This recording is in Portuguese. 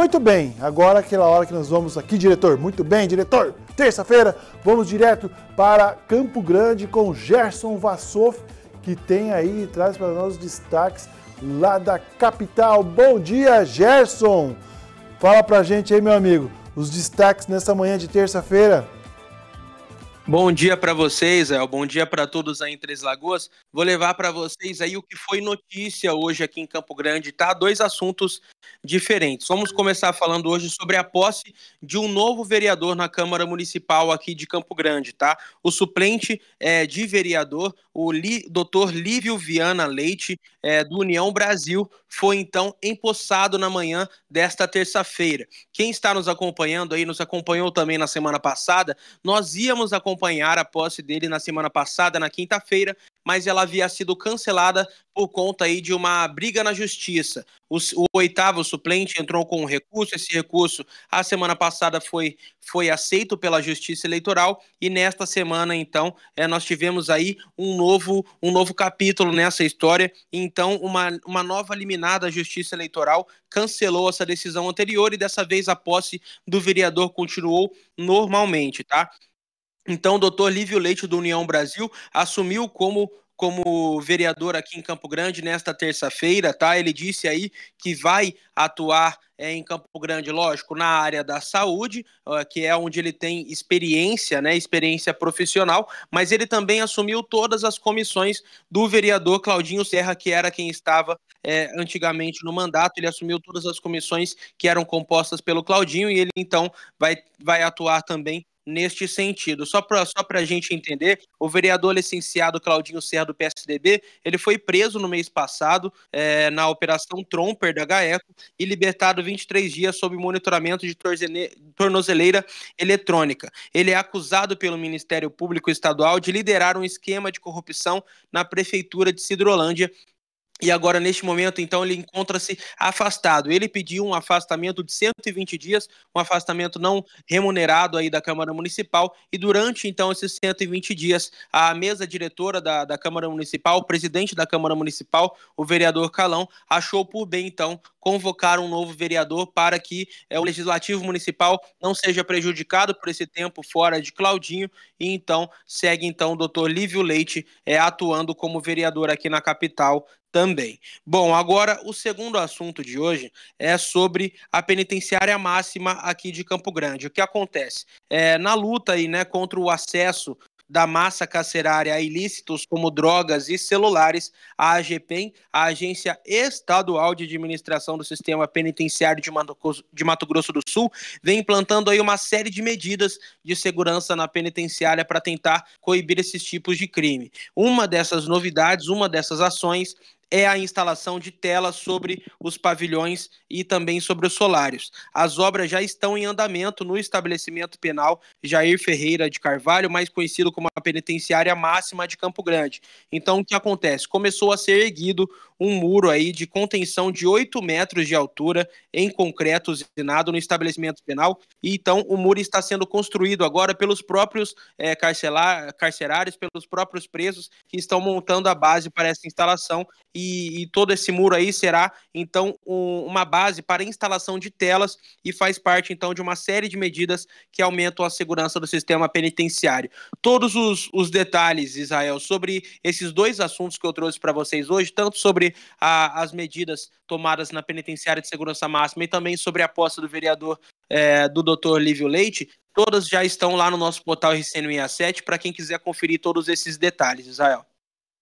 Muito bem, agora aquela hora que nós vamos aqui, diretor. Muito bem, diretor. Terça-feira, vamos direto para Campo Grande com Gerson Vassoff, que tem aí e traz para nós os destaques lá da capital. Bom dia, Gerson. Fala pra gente aí, meu amigo, os destaques nessa manhã de terça-feira. Bom dia para vocês, El. Bom dia para todos aí em Três Lagoas. Vou levar para vocês aí o que foi notícia hoje aqui em Campo Grande, tá? Dois assuntos diferentes. Vamos começar falando hoje sobre a posse de um novo vereador na Câmara Municipal aqui de Campo Grande, tá? O suplente é, de vereador, o Li, Dr. Lívio Viana Leite, é, do União Brasil, foi então empossado na manhã desta terça-feira. Quem está nos acompanhando aí, nos acompanhou também na semana passada, nós íamos acompanhar acompanhar a posse dele na semana passada, na quinta-feira, mas ela havia sido cancelada por conta aí de uma briga na justiça. O, o oitavo suplente entrou com um recurso, esse recurso a semana passada foi, foi aceito pela Justiça Eleitoral e nesta semana então é, nós tivemos aí um novo, um novo capítulo nessa história, então uma, uma nova eliminada da Justiça Eleitoral cancelou essa decisão anterior e dessa vez a posse do vereador continuou normalmente, tá? Então, o doutor Lívio Leite, do União Brasil, assumiu como como vereador aqui em Campo Grande nesta terça-feira, tá? Ele disse aí que vai atuar é, em Campo Grande, lógico, na área da saúde, que é onde ele tem experiência, né? Experiência profissional, mas ele também assumiu todas as comissões do vereador Claudinho Serra, que era quem estava é, antigamente no mandato. Ele assumiu todas as comissões que eram compostas pelo Claudinho e ele então vai, vai atuar também neste sentido. Só para só a gente entender, o vereador licenciado Claudinho Serra do PSDB, ele foi preso no mês passado é, na Operação Tromper da GAECO e libertado 23 dias sob monitoramento de tornozeleira eletrônica. Ele é acusado pelo Ministério Público Estadual de liderar um esquema de corrupção na Prefeitura de Sidrolândia e agora, neste momento, então, ele encontra-se afastado. Ele pediu um afastamento de 120 dias, um afastamento não remunerado aí da Câmara Municipal. E durante, então, esses 120 dias, a mesa diretora da, da Câmara Municipal, o presidente da Câmara Municipal, o vereador Calão, achou por bem, então, convocar um novo vereador para que é, o legislativo municipal não seja prejudicado por esse tempo fora de Claudinho e então segue então o doutor Lívio Leite é, atuando como vereador aqui na capital também. Bom, agora o segundo assunto de hoje é sobre a penitenciária máxima aqui de Campo Grande. O que acontece? É, na luta aí, né, contra o acesso da massa carcerária a ilícitos como drogas e celulares, a AGPEN, a Agência Estadual de Administração do Sistema Penitenciário de Mato, de Mato Grosso do Sul, vem implantando aí uma série de medidas de segurança na penitenciária para tentar coibir esses tipos de crime. Uma dessas novidades, uma dessas ações é a instalação de telas sobre os pavilhões e também sobre os solários. As obras já estão em andamento no estabelecimento penal Jair Ferreira de Carvalho, mais conhecido como a penitenciária máxima de Campo Grande. Então, o que acontece? Começou a ser erguido um muro aí de contenção de 8 metros de altura em concreto usinado no estabelecimento penal. E então o muro está sendo construído agora pelos próprios é, carcerários, pelos próprios presos que estão montando a base para essa instalação. E e, e todo esse muro aí será então um, uma base para instalação de telas e faz parte então de uma série de medidas que aumentam a segurança do sistema penitenciário. Todos os, os detalhes, Israel, sobre esses dois assuntos que eu trouxe para vocês hoje, tanto sobre a, as medidas tomadas na penitenciária de segurança máxima e também sobre a aposta do vereador é, do Dr. Lívio Leite, todas já estão lá no nosso portal RCN67 para quem quiser conferir todos esses detalhes, Israel.